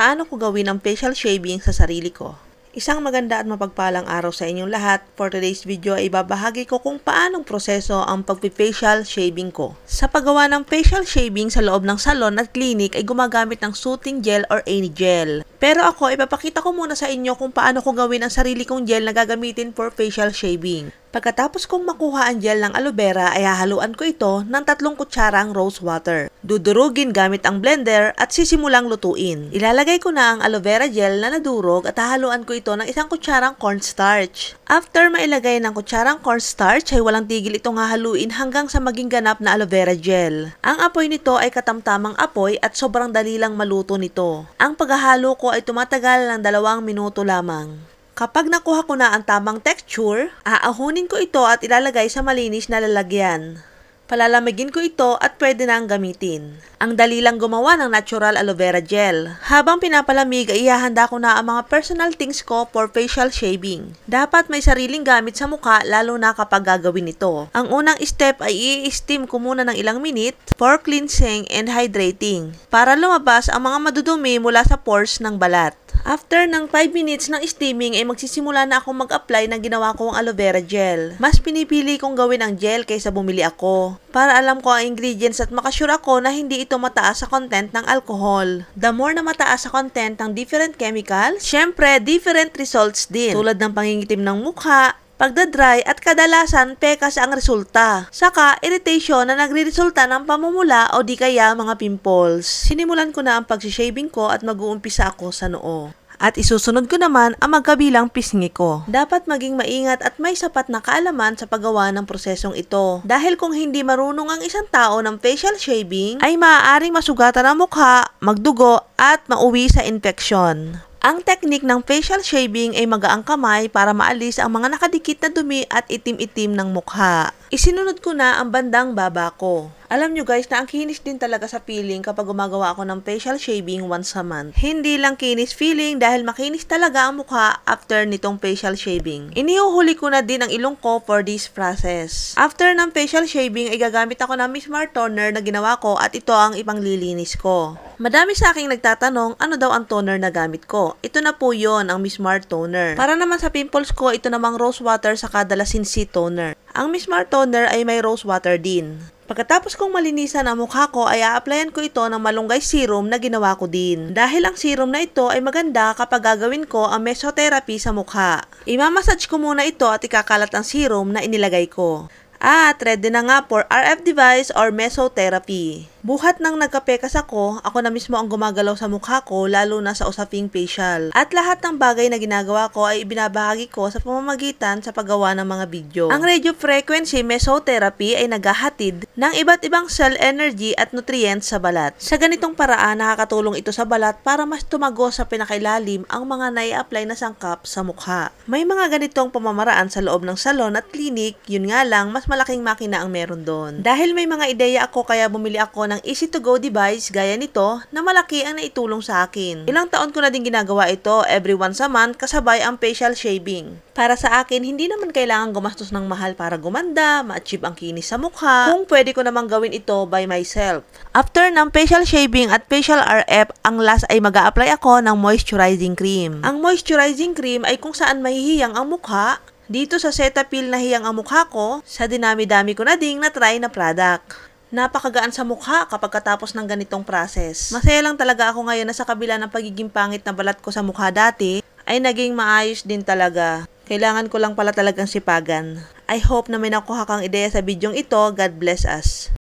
paano ko gawin ang facial shaving sa sarili ko. Isang maganda at mapagpalang araw sa inyong lahat. For today's video ay ibabahagi ko kung paanong proseso ang pag-facial shaving ko. Sa paggawa ng facial shaving sa loob ng salon at clinic ay gumagamit ng soothing gel or any gel. Pero ako, ipapakita ko muna sa inyo kung paano ko gawin ang sarili kong gel na gagamitin for facial shaving. Pagkatapos kong makuha ang gel ng aloe vera ay hahaluan ko ito ng tatlong kutsarang rose water. Dudurugin gamit ang blender at sisimulang lutuin. Ilalagay ko na ang aloe vera gel na nadurog at hahaluan ko ito ng isang kutsarang cornstarch. After mailagay ng kutsarang cornstarch ay walang tigil itong hahaluin hanggang sa maging ganap na aloe vera gel. Ang apoy nito ay katamtamang apoy at sobrang dali lang maluto nito. Ang paghahalo ko ay tumatagal ng dalawang minuto lamang. Kapag nakuha ko na ang tamang texture, aahunin ko ito at ilalagay sa malinis na lalagyan. Palalamigin ko ito at pwede na ang gamitin. Ang dali lang gumawa ng natural aloe vera gel. Habang pinapalamig ay ihahanda ko na ang mga personal things ko for facial shaving. Dapat may sariling gamit sa mukha lalo na kapag gagawin ito. Ang unang step ay i-steam ko muna ng ilang minute for cleansing and hydrating para lumabas ang mga madudumi mula sa pores ng balat. After ng 5 minutes ng steaming ay magsisimula na akong mag-apply ng ginawa kong aloe vera gel. Mas pinipili kong gawin ang gel kaysa bumili ako para alam ko ang ingredients at makasure ako na hindi ito mataas sa content ng alcohol. The more na mataas sa content ng different chemicals, syempre different results din tulad ng pangingitim ng mukha, pagda-dry at kadalasan pekas ang resulta. Saka, irritation na nagriresulta ng pamumula o di kaya mga pimples. Sinimulan ko na ang pagsishaving ko at mag-uumpisa ako sa noo at isusunod ko naman ang magkabilang pisngi ko. Dapat maging maingat at may sapat na kaalaman sa paggawa ng prosesong ito. Dahil kung hindi marunong ang isang tao ng facial shaving, ay maaaring masugatan ang mukha, magdugo, at mauwi sa infeksyon. Ang teknik ng facial shaving ay magaang kamay para maalis ang mga nakadikit na dumi at itim-itim ng mukha. Isinunod ko na ang bandang baba ko. Alam nyo guys na ang kinis din talaga sa feeling kapag gumagawa ako ng facial shaving once a month. Hindi lang kinis feeling dahil makinis talaga ang mukha after nitong facial shaving. Inihuhuli ko na din ang ilong ko for this process. After ng facial shaving ay gagamit ako ng Miss Mar toner na ginawa ko at ito ang ipanglilinis ko. Madami sa aking nagtatanong ano daw ang toner na gamit ko. Ito na po yon ang Miss Mar toner. Para naman sa pimples ko, ito namang rose water sa kadalasin si toner. Ang Miss Mar toner ay may rose water din. Pagkatapos kong malinisan ang mukha ko ay a-applyan ko ito ng malunggay serum na ginawa ko din. Dahil ang serum na ito ay maganda kapag gagawin ko ang mesotherapy sa mukha. Imamassage ko muna ito at ikakalat ang serum na inilagay ko. At ready na nga for RF device or mesotherapy. Buhat nang nagkapekas ako, ako na mismo ang gumagalaw sa mukha ko lalo na sa usaping facial. At lahat ng bagay na ginagawa ko ay ibinabahagi ko sa pamamagitan sa paggawa ng mga video. Ang radio frequency mesotherapy ay naghahatid ng iba't ibang cell energy at nutrients sa balat. Sa ganitong paraan, nakakatulong ito sa balat para mas tumago sa pinakailalim ang mga nai-apply na sangkap sa mukha. May mga ganitong pamamaraan sa loob ng salon at clinic, yun nga lang mas malaking makina ang meron doon. Dahil may mga ideya ako kaya bumili ako ng easy to go device gaya nito na malaki ang naitulong sa akin. Ilang taon ko na din ginagawa ito every once a month kasabay ang facial shaving. Para sa akin, hindi naman kailangan gumastos ng mahal para gumanda, ma-achieve ang kinis sa mukha, kung pwede ko namang gawin ito by myself. After ng facial shaving at facial RF, ang last ay mag apply ako ng moisturizing cream. Ang moisturizing cream ay kung saan mahihiyang ang mukha, dito sa Cetaphil na hiyang ang mukha ko sa dinami-dami ko na ding na-try na product napakagaan sa mukha kapag katapos ng ganitong process. Masaya lang talaga ako ngayon na sa kabila ng pagiging pangit na balat ko sa mukha dati, ay naging maayos din talaga. Kailangan ko lang pala talagang sipagan. I hope na may nakuha kang ideya sa bidyong ito. God bless us.